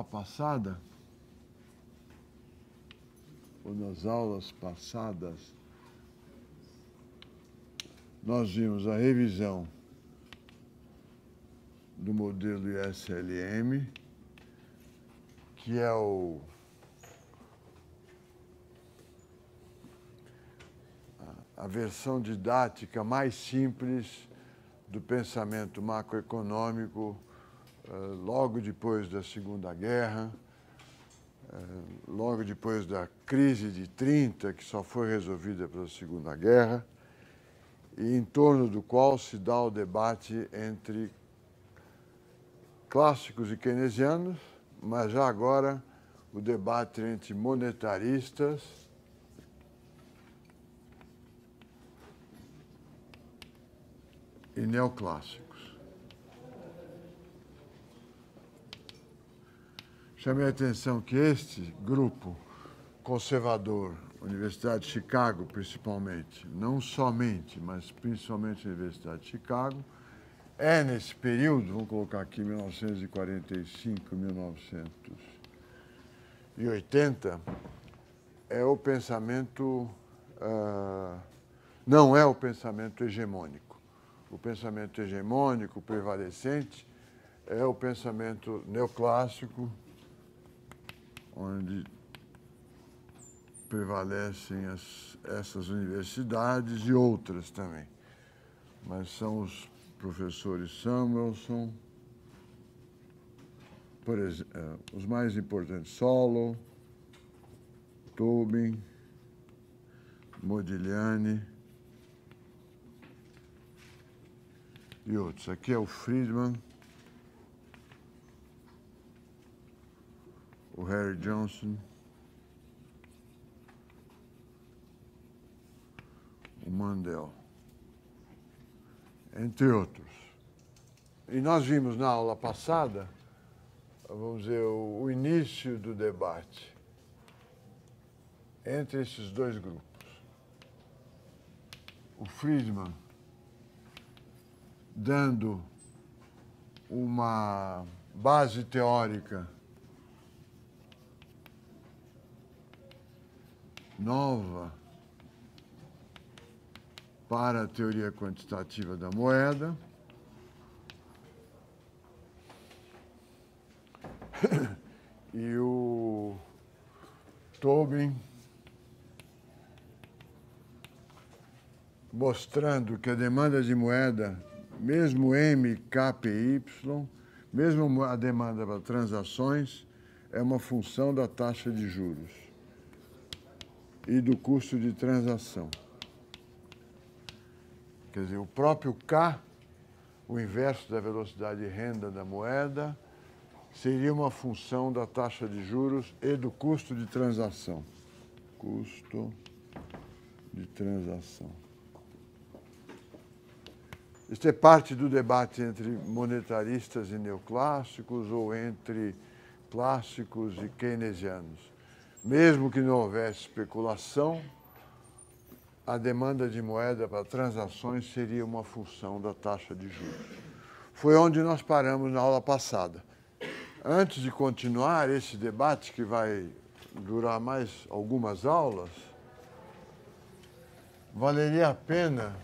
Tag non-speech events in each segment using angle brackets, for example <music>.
aula passada, ou nas aulas passadas, nós vimos a revisão do modelo ISLM, que é o a versão didática mais simples do pensamento macroeconômico eh, logo depois da Segunda Guerra, eh, logo depois da crise de 30, que só foi resolvida pela Segunda Guerra, e em torno do qual se dá o debate entre clássicos e keynesianos, mas já agora o debate entre monetaristas e neoclássicos. chamei a atenção que este grupo conservador, Universidade de Chicago principalmente, não somente, mas principalmente a Universidade de Chicago, é nesse período, vamos colocar aqui 1945, 1980, é o pensamento, uh, não é o pensamento hegemônico. O pensamento hegemônico, prevalecente, é o pensamento neoclássico, onde prevalecem as, essas universidades e outras também. Mas são os professores Samuelson, por exemplo, eh, os mais importantes, Solo, Tobin, Modigliani e outros. Aqui é o Friedman. o Harry Johnson, o Mandel, entre outros. E nós vimos na aula passada, vamos dizer, o, o início do debate entre esses dois grupos. O Friedman dando uma base teórica nova para a teoria quantitativa da moeda. <coughs> E o Tobin mostrando que a demanda de moeda, mesmo MKPY, mesmo a demanda para transações, é uma função da taxa de juros e do custo de transação. Quer dizer, o próprio K, o inverso da velocidade de renda da moeda, seria uma função da taxa de juros e do custo de transação. Custo de transação. Isto é parte do debate entre monetaristas e neoclássicos ou entre clássicos e keynesianos. Mesmo que não houvesse especulação, a demanda de moeda para transações seria uma função da taxa de juros. Foi onde nós paramos na aula passada. Antes de continuar esse debate, que vai durar mais algumas aulas, valeria a pena.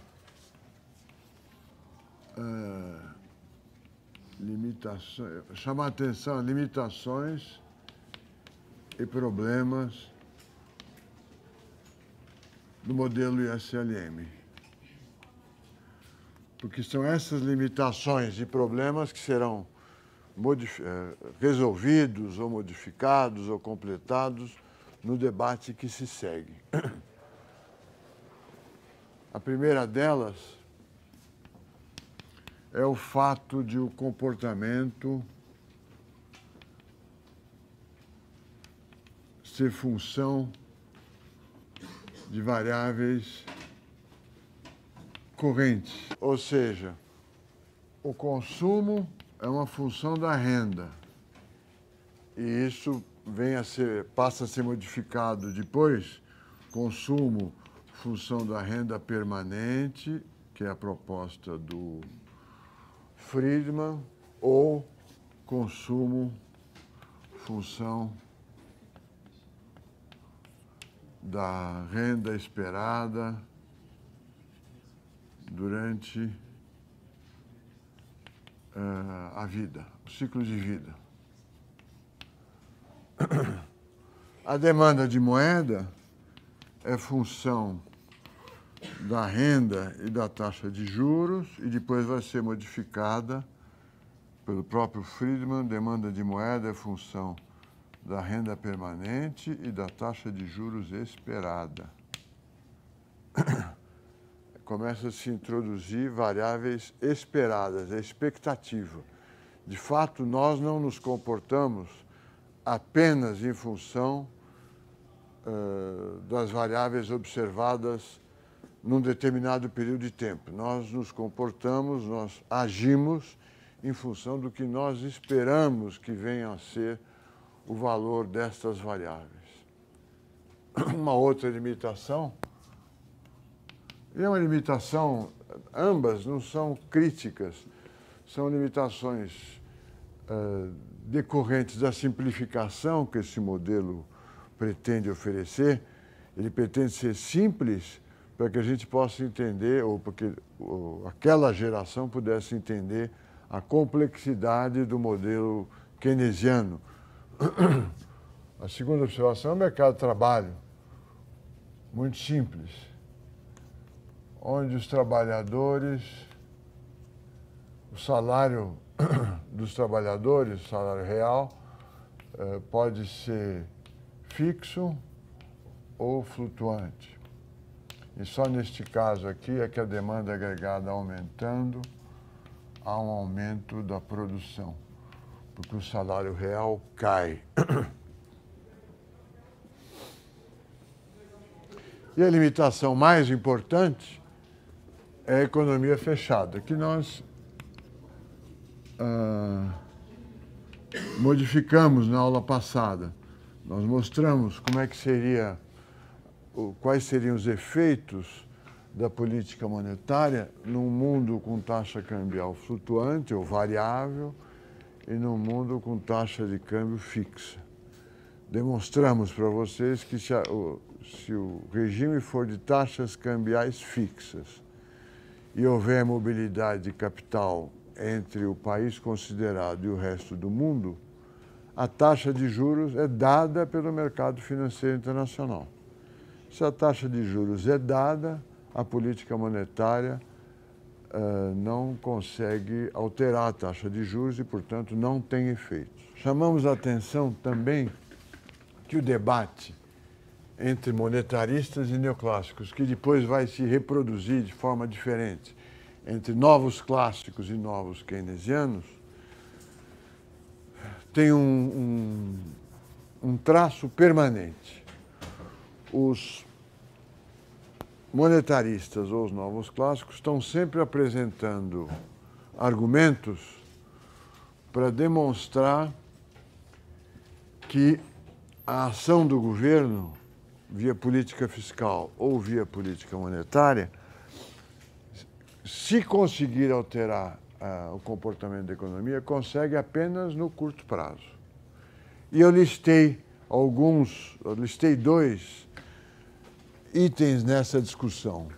Uh, limitações, chamar atenção a limitações e problemas do modelo ISLM. Porque são essas limitações e problemas que serão eh, resolvidos ou modificados ou completados no debate que se segue. A primeira delas é o fato de o comportamento ser função de variáveis correntes. Ou seja, o consumo é uma função da renda. E isso vem a ser, passa a ser modificado depois, consumo, função da renda permanente, que é a proposta do Friedman, ou consumo, função da renda esperada durante uh, a vida, o ciclo de vida. A demanda de moeda é função da renda e da taxa de juros e depois vai ser modificada pelo próprio Friedman, demanda de moeda é função da renda permanente e da taxa de juros esperada. <clears throat> Começa a se introduzir variáveis esperadas, a é expectativa. De fato, nós não nos comportamos apenas em função uh, das variáveis observadas num determinado período de tempo. Nós nos comportamos, nós agimos em função do que nós esperamos que venha a ser o valor destas variáveis. <clears throat> Uma outra limitação, e é uma limitação, ambas não são críticas, são limitações uh, decorrentes da simplificação que esse modelo pretende oferecer. Ele pretende ser simples para que a gente possa entender, ou para que aquela geração pudesse entender a complexidade do modelo keynesiano, <coughs> A segunda observação é o mercado de trabalho, muito simples, onde os trabalhadores, o salário <coughs> dos trabalhadores, o salário real, eh, pode ser fixo ou flutuante. E só neste caso aqui é que a demanda agregada aumentando, há um aumento da produção porque o salário real cai. E a limitação mais importante é a economia fechada, que nós ah, modificamos na aula passada. Nós mostramos como é que seria, quais seriam os efeitos da política monetária num mundo com taxa cambial flutuante ou variável, e num mundo com taxa de câmbio fixa. Demonstramos para vocês que se, a, o, se o regime for de taxas cambiais fixas e houver mobilidade de capital entre o país considerado e o resto do mundo, a taxa de juros é dada pelo mercado financeiro internacional. Se a taxa de juros é dada, a política monetária uh, não consegue alterar a taxa de juros e, portanto, não tem efeito. Chamamos a atenção também que o debate entre monetaristas e neoclássicos, que depois vai se reproduzir de forma diferente entre novos clássicos e novos keynesianos, tem um, um, um traço permanente. Os monetaristas ou os novos clássicos estão sempre apresentando argumentos para demonstrar que a ação do governo via política fiscal ou via política monetária, se conseguir alterar uh, o comportamento da economia, consegue apenas no curto prazo. E eu listei alguns, eu listei dois itens nessa discussão.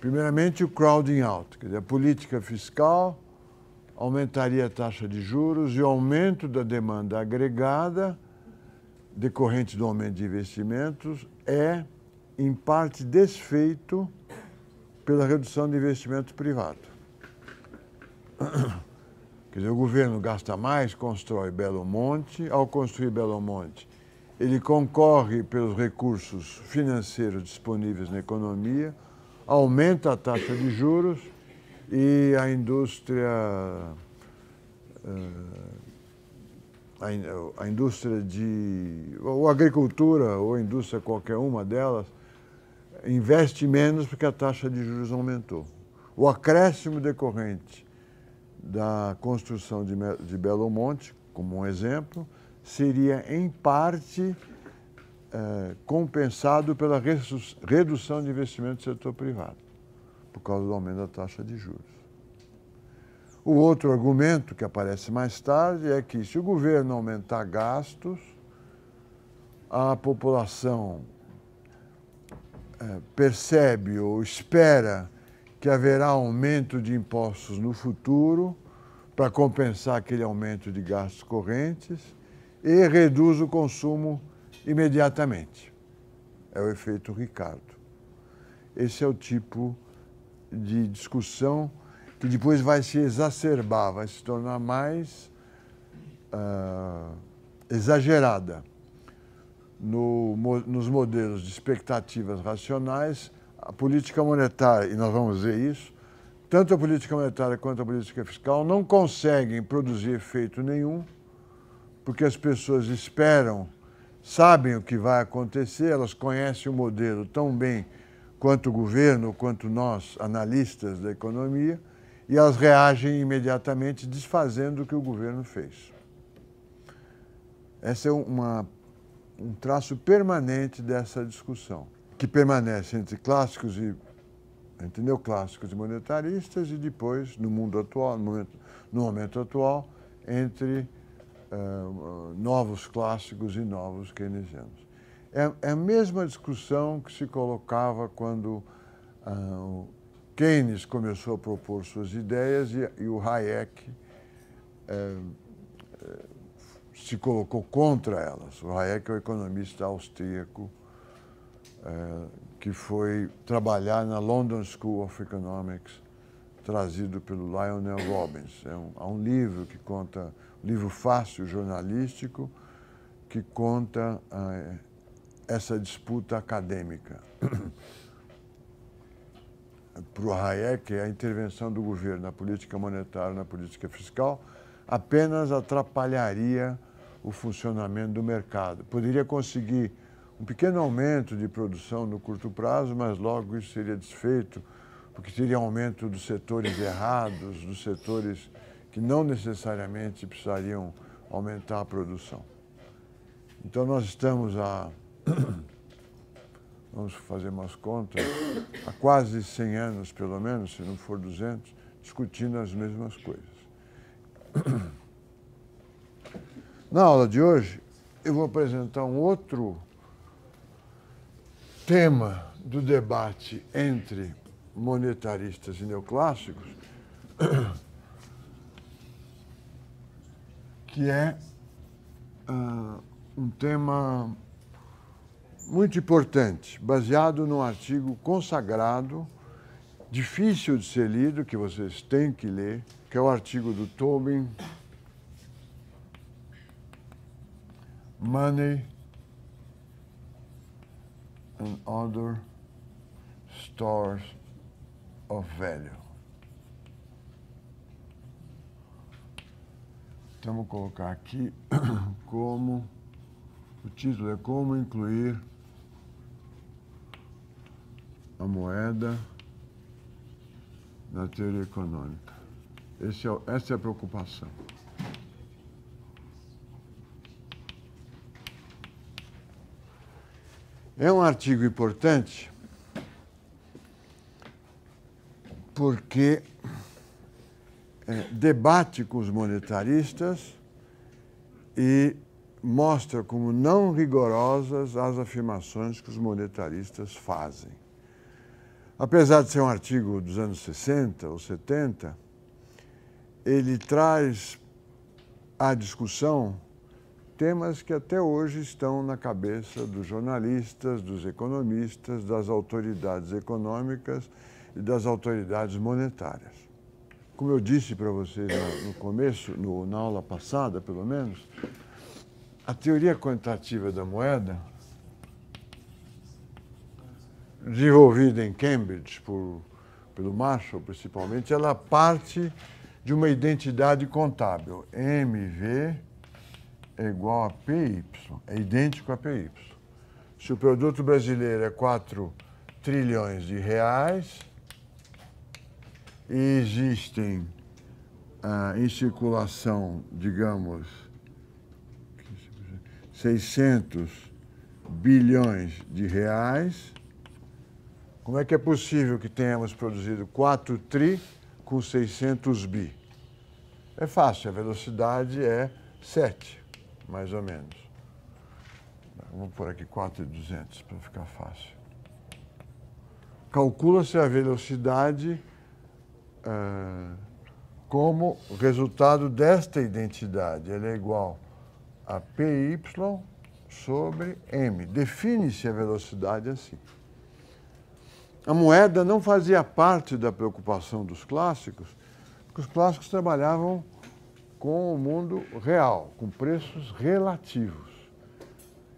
Primeiramente, o crowding out, quer dizer, a política fiscal aumentaria a taxa de juros e o aumento da demanda agregada decorrente do aumento de investimentos é, em parte, desfeito pela redução de investimento privado. Quer dizer, o governo gasta mais, constrói Belo Monte. Ao construir Belo Monte, ele concorre pelos recursos financeiros disponíveis na economia, aumenta a taxa de juros e a indústria eh, a indústria de ou agricultura ou a indústria qualquer uma delas investe menos porque a taxa de juros aumentou. O acréscimo decorrente da construção de Belo Monte, como um exemplo, seria, em parte, eh, compensado pela redução de investimento do setor privado, por causa do aumento da taxa de juros. O outro argumento que aparece mais tarde é que, se o governo aumentar gastos, a população eh, percebe ou espera que haverá aumento de impostos no futuro para compensar aquele aumento de gastos correntes e reduz o consumo imediatamente. É o efeito Ricardo. Esse é o tipo de discussão que depois vai se exacerbar, vai se tornar mais uh, exagerada. No, nos modelos de expectativas racionais, a política monetária, e nós vamos ver isso, tanto a política monetária quanto a política fiscal não conseguem produzir efeito nenhum porque as pessoas esperam, sabem o que vai acontecer, elas conhecem o modelo tão bem quanto o governo, quanto nós, analistas da economia, e elas reagem imediatamente desfazendo o que o governo fez. Essa é uma, um traço permanente dessa discussão, que permanece entre clássicos e entre neoclássicos e monetaristas e depois, no mundo atual, no momento, no momento atual, entre eh, novos clássicos e novos keynesianos. É, é, a mesma discussão que se colocava quando uh, Keynes começou a propor suas ideias e, e o Hayek uh, se colocou contra elas. O Hayek é o economista austríaco que foi trabalhar na London School of Economics, trazido pelo Lionel Robbins. É um, há um livro que conta livro fácil jornalístico que conta ah, essa disputa acadêmica. <coughs> Para o Hayek, é a intervenção do governo na política monetária, na política fiscal, apenas atrapalharia o funcionamento do mercado. Poderia conseguir um pequeno aumento de produção no curto prazo, mas logo isso seria desfeito, porque teria aumento dos setores errados, dos setores que não necessariamente precisariam aumentar a produção. Então nós estamos a, <coughs> vamos fazer umas contas, há quase 100 anos, pelo menos, se não for 200, discutindo as mesmas coisas. <coughs> Na aula de hoje, eu vou apresentar um outro tema do debate entre monetaristas e neoclássicos, <coughs> que é uh, um tema muito importante, baseado num artigo consagrado, difícil de ser lido, que vocês têm que ler, que é o artigo do Tobin, Money and Other Stores of Value. então vou colocar aqui <coughs> como o título é como incluir a moeda na teoria econômica. É, essa é a preocupação. É um artigo importante porque eh, debate com os monetaristas e mostra como não rigorosas as afirmações que os monetaristas fazem. Apesar de ser um artigo dos anos 60 ou 70, ele traz à discussão temas que até hoje estão na cabeça dos jornalistas, dos economistas, das autoridades econômicas e das autoridades monetárias. Como eu disse para vocês no começo, no, na aula passada, pelo menos, a teoria quantitativa da moeda, desenvolvida em Cambridge por, pelo Marshall principalmente, ela parte de uma identidade contábil. MV é igual a PY, é idêntico a PY. Se o produto brasileiro é 4 trilhões de reais, existem ah, em circulação, digamos, 600 bilhões de reais, como é que é possível que tenhamos produzido 4 tri com 600 bi? É fácil, a velocidade é 7, mais ou menos. Vamos por aqui 4,200 para ficar fácil. Calcula-se a velocidade eh, como resultado desta identidade. Ela é igual a PY sobre M. Define-se a velocidade assim. A moeda não fazia parte da preocupação dos clássicos, porque os clássicos trabalhavam com o mundo real, com preços relativos.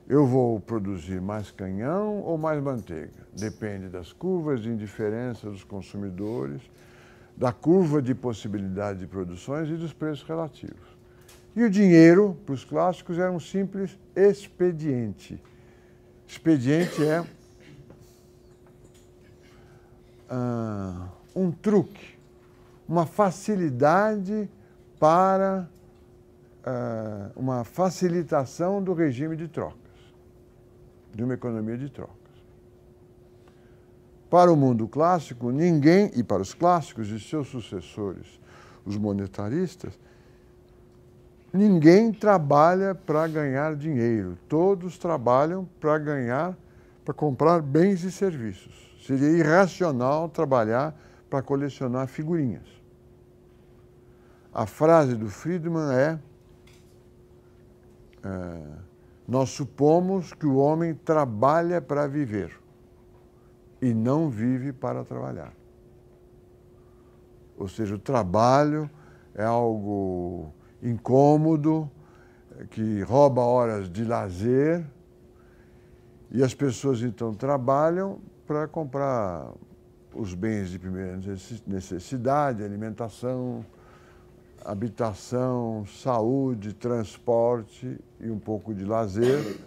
Eu vou produzir mais canhão ou mais manteiga? Depende das curvas de indiferença dos consumidores, da curva de possibilidade de produções e dos preços relativos. E o dinheiro, para os clássicos, era um simples expediente. Expediente é ah, um truque, uma facilidade para ah, uma facilitação do regime de trocas, de uma economia de trocas. Para o mundo clássico, ninguém, e para os clássicos e seus sucessores, os monetaristas, ninguém trabalha para ganhar dinheiro. Todos trabalham para ganhar, para comprar bens e serviços. Seria irracional trabalhar para colecionar figurinhas. A frase do Friedman é, é: Nós supomos que o homem trabalha para viver e não vive para trabalhar. Ou seja, o trabalho é algo incômodo, que rouba horas de lazer, e as pessoas então trabalham para comprar os bens de primeira necessidade, alimentação, habitação, saúde, transporte e um pouco de lazer.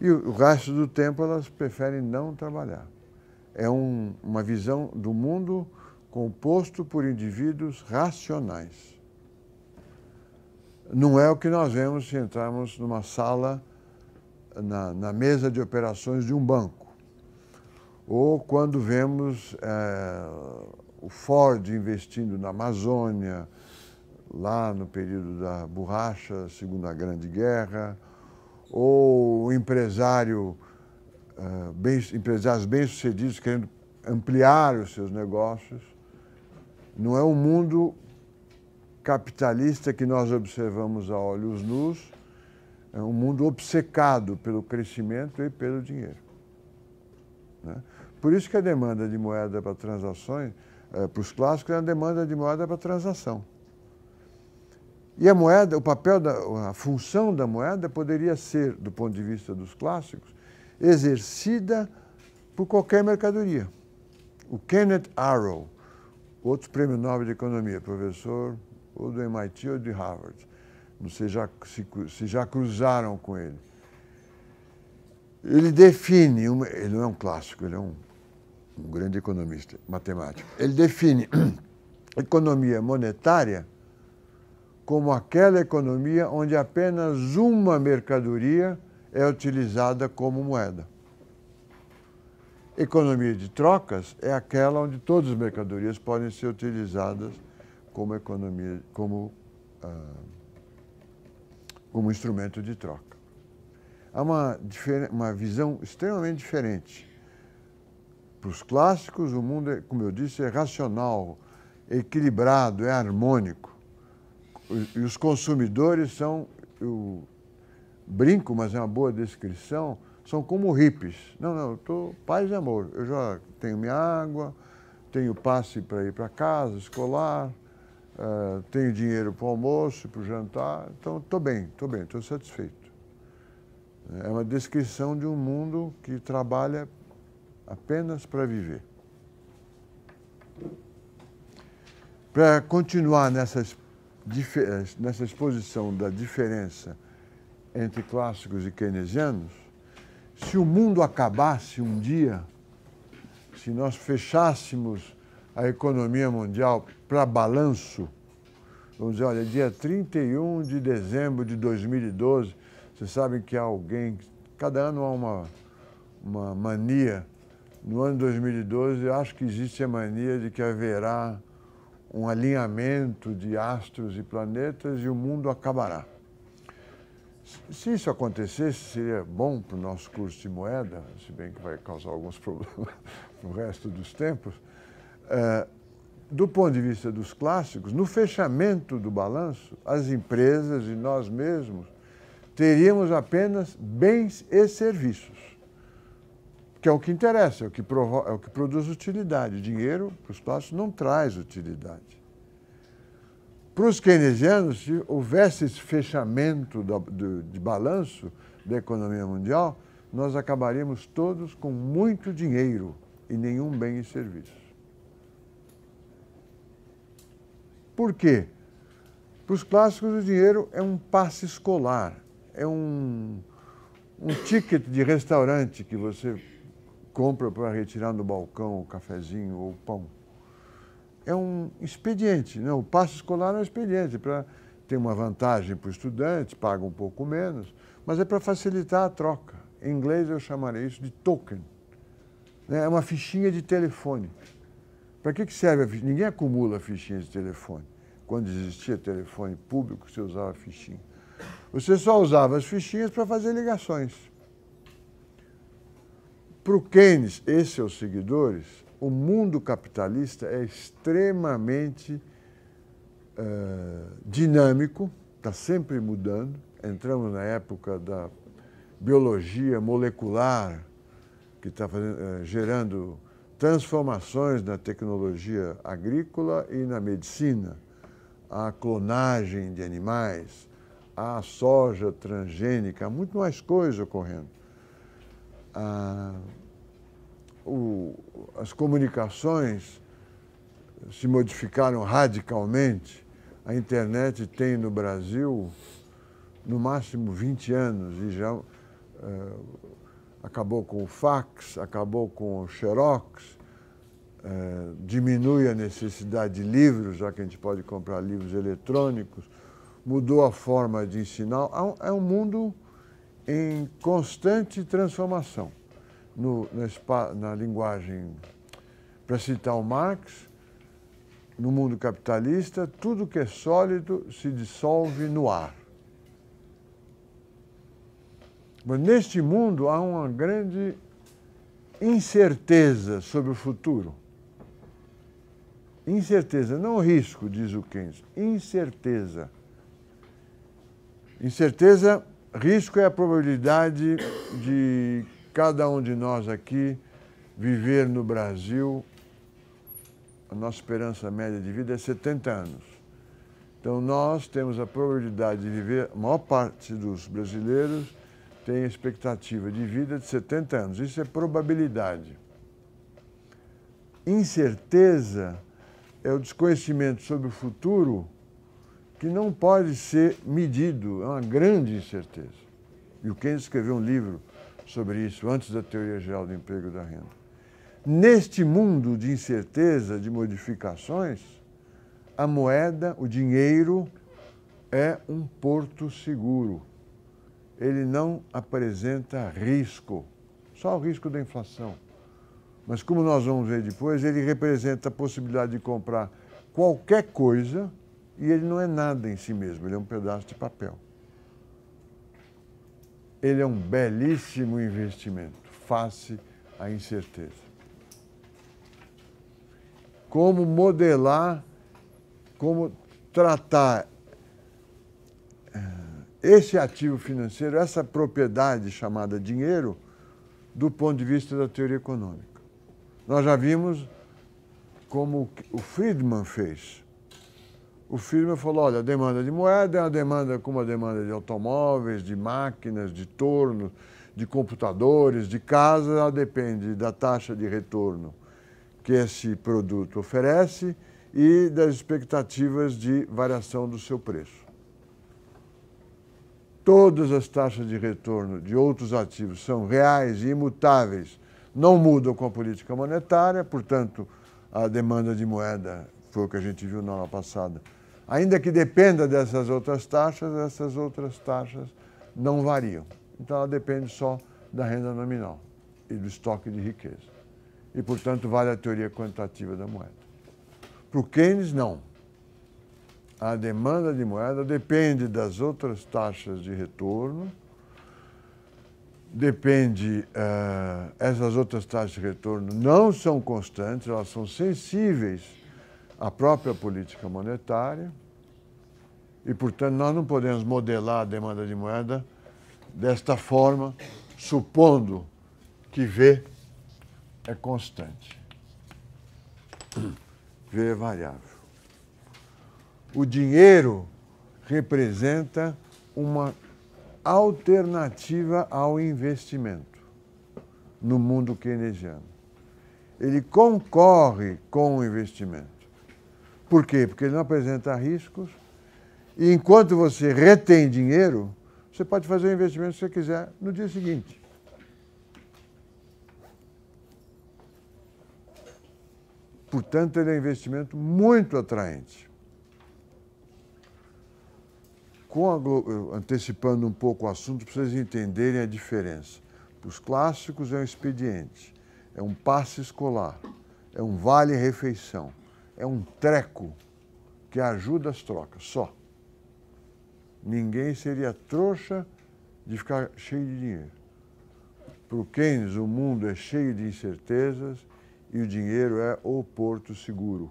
E o resto do tempo elas preferem não trabalhar é um, uma visão do mundo composto por indivíduos racionais. Não é o que nós vemos se entrarmos numa sala, na, na mesa de operações de um banco, ou quando vemos é, o Ford investindo na Amazônia, lá no período da borracha, Segunda Grande Guerra, ou o empresário eh, bem, empresários bem-sucedidos querendo ampliar os seus negócios. Não é um mundo capitalista que nós observamos a olhos nus, é um mundo obcecado pelo crescimento e pelo dinheiro. Né? Por isso que a demanda de moeda para transações, eh, para os clássicos, é a demanda de moeda para transação. E a moeda, o papel, da, a função da moeda poderia ser, do ponto de vista dos clássicos, exercida por qualquer mercadoria. O Kenneth Arrow, outro prêmio Nobel de Economia, professor ou do MIT ou de Harvard, não sei já, se, se já cruzaram com ele. Ele define, uma, ele não é um clássico, ele é um, um grande economista, matemático. Ele define <clears throat> economia monetária como aquela economia onde apenas uma mercadoria é utilizada como moeda. Economia de trocas é aquela onde todas as mercadorias podem ser utilizadas como economia, como, ah, como instrumento de troca. Há uma, uma visão extremamente diferente. Para os clássicos, o mundo, é, como eu disse, é racional, é equilibrado, é harmônico. E os consumidores são o, brinco, mas é uma boa descrição, são como hippies. Não, não, eu tô paz e amor. Eu já tenho minha água, tenho passe para ir para casa, escolar, uh, tenho dinheiro para o almoço, para o jantar. Então, estou bem, estou bem, estou satisfeito. É uma descrição de um mundo que trabalha apenas para viver. Para continuar nessa, eh, nessa exposição da diferença entre clássicos e keynesianos, se o mundo acabasse um dia, se nós fechássemos a economia mundial para balanço, vamos dizer, olha, dia 31 de dezembro de 2012, vocês sabem que há alguém, cada ano há uma, uma mania, no ano 2012 acho que existe a mania de que haverá um alinhamento de astros e planetas e o mundo acabará. Se isso acontecesse, seria bom para o nosso curso de moeda, se bem que vai causar alguns <laughs> problemas no resto dos tempos. Eh, do ponto de vista dos clássicos, no fechamento do balanço, as empresas e nós mesmos teríamos apenas bens e serviços, que é o que interessa, é o que, provo é o que produz utilidade. Dinheiro para os clássicos não traz utilidade. Para os keynesianos, se houvesse esse fechamento do, do, de balanço da economia mundial, nós acabaríamos todos com muito dinheiro e nenhum bem e serviço. Por quê? Para os clássicos, o dinheiro é um passe escolar, é um, um ticket de restaurante que você compra para retirar no balcão o cafezinho ou o pão é um expediente, né? o passo escolar é um expediente, para ter uma vantagem para o estudante, paga um pouco menos, mas é para facilitar a troca. Em inglês eu chamaria isso de token. Né? É uma fichinha de telefone. Para que, que serve a fichinha? Ninguém acumula fichinhas de telefone. Quando existia telefone público, você usava fichinha. Você só usava as fichinhas para fazer ligações. Para é o Keynes, esses seus seguidores, o mundo capitalista é extremamente uh, dinâmico, está sempre mudando. Entramos na época da biologia molecular, que está uh, eh, gerando transformações na tecnologia agrícola e na medicina, a clonagem de animais, a soja transgênica, há muito mais coisa ocorrendo. Uh, o, as comunicações se modificaram radicalmente. A internet tem no Brasil no máximo 20 anos e já uh, acabou com o fax, acabou com o xerox, uh, diminui a necessidade de livros, já que a gente pode comprar livros eletrônicos, mudou a forma de ensinar. É um mundo em constante transformação no, na, na linguagem, para citar o Marx, no mundo capitalista, tudo que é sólido se dissolve no ar. Mas neste mundo há uma grande incerteza sobre o futuro. Incerteza, não risco, diz o Keynes, incerteza. Incerteza, risco é a probabilidade de cada um de nós aqui viver no Brasil, a nossa esperança média de vida é 70 anos. Então nós temos a probabilidade de viver, a maior parte dos brasileiros tem expectativa de vida de 70 anos. Isso é probabilidade. Incerteza é o desconhecimento sobre o futuro que não pode ser medido, é uma grande incerteza. E o Keynes escreveu um livro sobre isso antes da teoria geral do emprego e da renda. Neste mundo de incerteza, de modificações, a moeda, o dinheiro, é um porto seguro. Ele não apresenta risco, só o risco da inflação. Mas como nós vamos ver depois, ele representa a possibilidade de comprar qualquer coisa e ele não é nada em si mesmo, ele é um pedaço de papel ele é um belíssimo investimento face à incerteza. Como modelar, como tratar eh, esse ativo financeiro, essa propriedade chamada dinheiro, do ponto de vista da teoria econômica. Nós já vimos como o Friedman fez o firma falou, olha, a demanda de moeda é uma demanda como a demanda de automóveis, de máquinas, de tornos, de computadores, de casa, ela depende da taxa de retorno que esse produto oferece e das expectativas de variação do seu preço. Todas as taxas de retorno de outros ativos são reais e imutáveis, não mudam com a política monetária, portanto, a demanda de moeda foi o que a gente viu na aula passada, Ainda que dependa dessas outras taxas, essas outras taxas não variam. Então ela depende só da renda nominal e do estoque de riqueza. E, portanto, vale a teoria quantitativa da moeda. Para o Keynes, não. A demanda de moeda depende das outras taxas de retorno, depende, uh, essas outras taxas de retorno não são constantes, elas são sensíveis a própria política monetária e, portanto, nós não podemos modelar a demanda de moeda desta forma, supondo que V é constante. V é variável. O dinheiro representa uma alternativa ao investimento no mundo keynesiano. Ele concorre com o investimento. Por quê? Porque ele não apresenta riscos. E enquanto você retém dinheiro, você pode fazer o investimento que você quiser no dia seguinte. Portanto, ele é um investimento muito atraente. Globo, eh, antecipando um pouco o assunto, para vocês entenderem a diferença. Para os clássicos é um expediente, é um passe escolar, é um vale-refeição é um treco que ajuda as trocas, só. Ninguém seria trouxa de ficar cheio de dinheiro. Para o Keynes, o mundo é cheio de incertezas e o dinheiro é o porto seguro.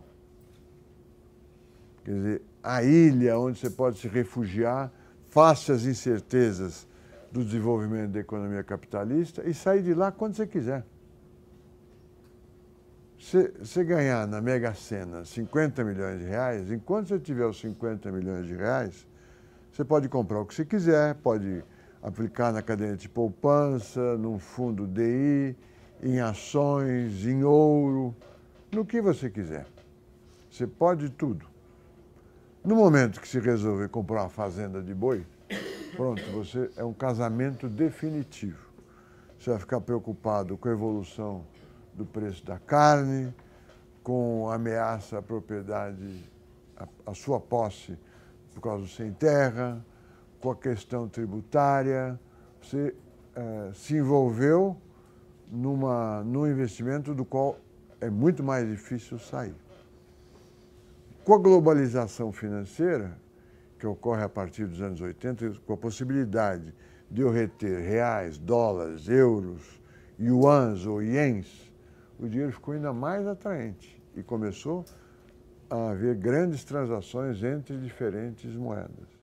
Quer dizer, a ilha onde você pode se refugiar face às incertezas do desenvolvimento da economia capitalista e sair de lá quando você quiser. Se, ganhar na Mega Sena 50 milhões de reais, enquanto você tiver os 50 milhões de reais, você pode comprar o que você quiser, pode aplicar na cadeia de poupança, num fundo DI, em ações, em ouro, no que você quiser. Você pode tudo. No momento que se resolver comprar uma fazenda de boi, pronto, você é um casamento definitivo. Você vai ficar preocupado com a evolução do preço da carne, com ameaça à propriedade, à, sua posse por causa do sem terra, com a questão tributária. Você eh, se envolveu numa, num investimento do qual é muito mais difícil sair. Com a globalização financeira, que ocorre a partir dos anos 80, com a possibilidade de eu reter reais, dólares, euros, yuans ou ienes o dinheiro ficou ainda mais atraente e começou a haver grandes transações entre diferentes moedas.